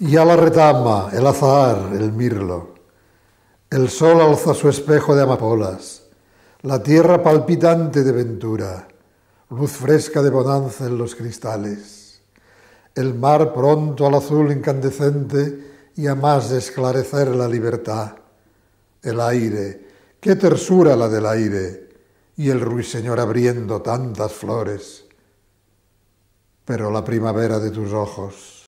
a la retama, el azahar, el mirlo. El sol alza su espejo de amapolas. La tierra palpitante de ventura. Luz fresca de bonanza en los cristales. El mar pronto al azul incandescente y a más esclarecer la libertad. El aire, qué tersura la del aire. Y el ruiseñor abriendo tantas flores. Pero la primavera de tus ojos